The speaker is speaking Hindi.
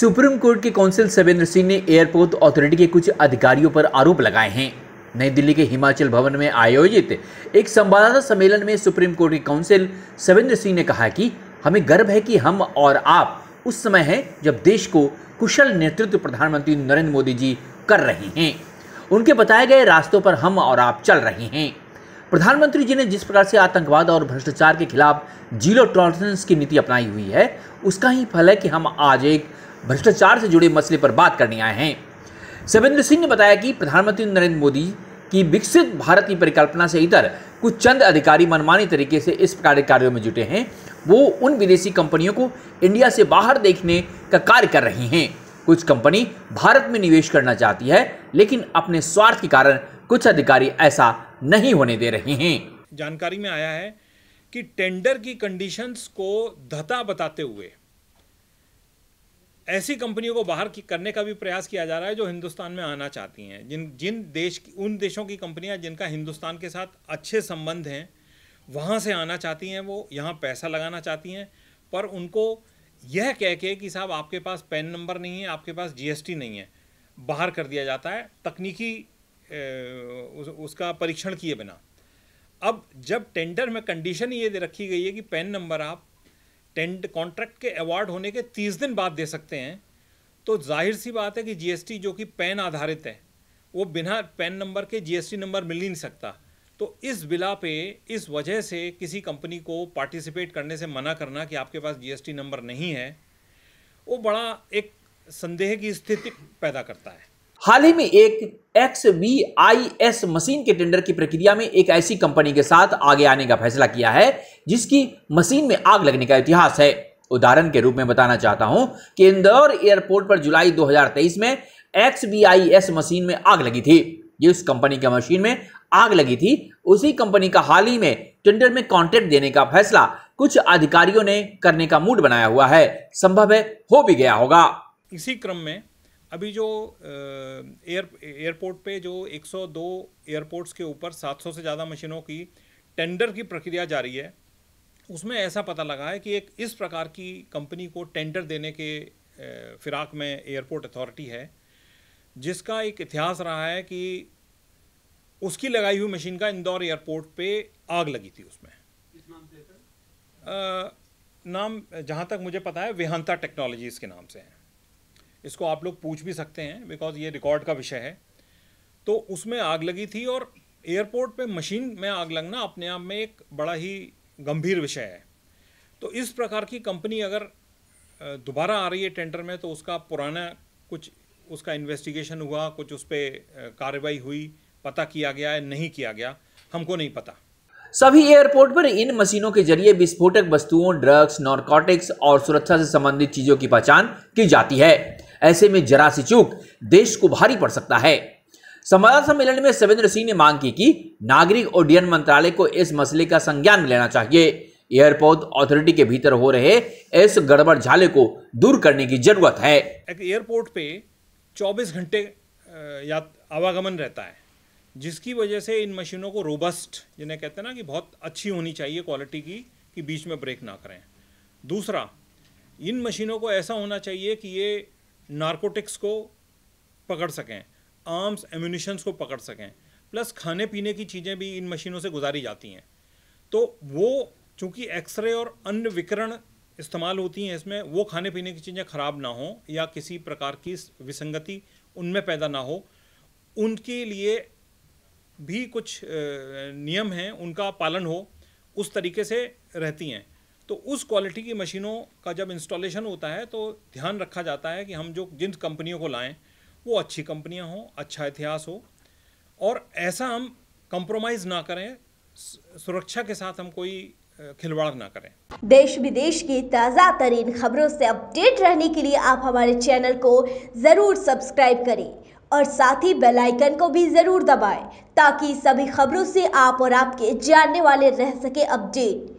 सुप्रीम कोर्ट के कौंसिल सवेंद्र सिंह ने एयरपोर्ट अथॉरिटी के कुछ अधिकारियों पर आरोप लगाए हैं नई दिल्ली के हिमाचल भवन में आयोजित एक संवाददाता सम्मेलन में सुप्रीम कोर्ट के कौंसिल सवेंद्र सिंह ने कहा कि हमें गर्व है कि हम और आप उस समय हैं जब देश को कुशल नेतृत्व प्रधानमंत्री नरेंद्र मोदी जी कर रहे हैं उनके बताए गए रास्तों पर हम और आप चल रहे हैं प्रधानमंत्री जी ने जिस प्रकार से आतंकवाद और भ्रष्टाचार के खिलाफ जीरो टॉलरेंस की नीति अपनाई हुई है उसका ही फल है कि हम आज एक भ्रष्टाचार से जुड़े मसले पर बात करने आए हैं सविंद्र सिंह ने बताया कि प्रधानमंत्री नरेंद्र मोदी की विकसित भारत की परिकल्पना से इतर कुछ चंद अधिकारी मनमानी तरीके से इस प्रकार कार्यों में जुटे हैं वो उन विदेशी कंपनियों को इंडिया से बाहर देखने का कार्य कर रही हैं कुछ कंपनी भारत में निवेश करना चाहती है लेकिन अपने स्वार्थ के कारण कुछ अधिकारी ऐसा नहीं होने दे रहे हैं जानकारी में आया है कि टेंडर की कंडीशंस को धता बताते हुए ऐसी कंपनियों को बाहर की करने का भी प्रयास किया जा रहा है जो हिंदुस्तान में आना चाहती हैं जिन जिन देश की उन देशों की कंपनियां जिनका हिंदुस्तान के साथ अच्छे संबंध हैं वहाँ से आना चाहती हैं वो यहाँ पैसा लगाना चाहती हैं पर उनको यह कह के कि साहब आपके पास पैन नंबर नहीं है आपके पास जीएसटी नहीं है बाहर कर दिया जाता है तकनीकी उस, उसका परीक्षण किए बिना अब जब टेंडर में कंडीशन ये रखी गई है कि पैन नंबर आप टेंड कॉन्ट्रैक्ट के अवार्ड होने के तीस दिन बाद दे सकते हैं तो जाहिर सी बात है कि जीएसटी जो कि पैन आधारित है वो बिना पैन नंबर के जीएसटी नंबर मिल ही नहीं सकता तो इस बिला पे इस वजह से किसी कंपनी को पार्टिसिपेट करने से मना करना कि आपके पास जीएसटी नंबर नहीं है वो बड़ा एक संदेह की स्थिति पैदा करता है हाल ही में एक X V I S machine के टेंडर की प्रक्रिया में एक ऐसी कंपनी के साथ आगे आने का फैसला किया है जिसकी मशीन में आग लगने का इतिहास है उदाहरण के रूप में बताना चाहता हूं कि इंदौर एयरपोर्ट पर जुलाई 2023 में X V I S machine में आग लगी थी जिस कंपनी के मशीन में आग लगी थी उसी कंपनी का हाल ही में टेंडर में कॉन्ट्रैक्ट देने का फैसला कुछ अधिकारियों ने करने का मूड बनाया हुआ है संभव है हो भी गया होगा इसी क्रम में अभी जो एयर एयरपोर्ट पे जो 102 एयरपोर्ट्स के ऊपर 700 से ज़्यादा मशीनों की टेंडर की प्रक्रिया जारी है उसमें ऐसा पता लगा है कि एक इस प्रकार की कंपनी को टेंडर देने के फिराक में एयरपोर्ट अथॉरिटी है जिसका एक इतिहास रहा है कि उसकी लगाई हुई मशीन का इंदौर एयरपोर्ट पे आग लगी थी उसमें नाम, जहाँ तक मुझे पता है वेहंता टेक्नोलॉजीज़ के नाम से है इसको आप लोग पूछ भी सकते हैं बिकॉज ये रिकॉर्ड का विषय है तो उसमें आग लगी थी और एयरपोर्ट पे मशीन में आग लगना अपने आप में एक बड़ा ही गंभीर विषय है तो इस प्रकार की कंपनी अगर दोबारा आ रही है टेंडर में तो उसका पुराना कुछ उसका इन्वेस्टिगेशन हुआ कुछ उस पर कार्रवाई हुई पता किया गया है नहीं किया गया हमको नहीं पता सभी एयरपोर्ट पर इन मशीनों के जरिए विस्फोटक वस्तुओं ड्रग्स नॉर्कोटिक्स और सुरक्षा से संबंधित चीजों की पहचान की जाती है ऐसे में जरा सी चूक देश को भारी पड़ सकता है संवाददाता सम्मेलन में सविंद्र सिंह ने मांग की कि नागरिक उड्डयन मंत्रालय को इस मसले का संज्ञान लेना चाहिए एयरपोर्ट अथॉरिटी के भीतर हो रहे इस गड़बड़ झाले को दूर करने की जरूरत है एक एयरपोर्ट पे 24 घंटे या आवागमन रहता है जिसकी वजह से इन मशीनों को रोबस्ट जिन्हें कहते हैं ना कि बहुत अच्छी होनी चाहिए क्वालिटी की कि बीच में ब्रेक ना करें दूसरा इन मशीनों को ऐसा होना चाहिए कि ये नारकोटिक्स को पकड़ सकें आर्म्स एम्यूनिशंस को पकड़ सकें प्लस खाने पीने की चीज़ें भी इन मशीनों से गुजारी जाती हैं तो वो चूँकि एक्सरे और अन्य विकरण इस्तेमाल होती हैं इसमें वो खाने पीने की चीज़ें ख़राब ना हों या किसी प्रकार की विसंगति उनमें पैदा ना हो उनके लिए भी कुछ नियम हैं उनका पालन हो उस तरीके से रहती हैं तो उस क्वालिटी की मशीनों का जब इंस्टॉलेशन होता है तो ध्यान रखा जाता है कि हम जो जिन कंपनियों को लाएं वो अच्छी कंपनियां हों अच्छा इतिहास हो और ऐसा हम कंप्रोमाइज़ ना करें सुरक्षा के साथ हम कोई खिलवाड़ ना करें देश विदेश की ताज़ा तरीन खबरों से अपडेट रहने के लिए आप हमारे चैनल को ज़रूर सब्सक्राइब करें और साथ ही बेल आइकन को भी ज़रूर दबाएं ताकि सभी खबरों से आप और आपके जानने वाले रह सके अपडेट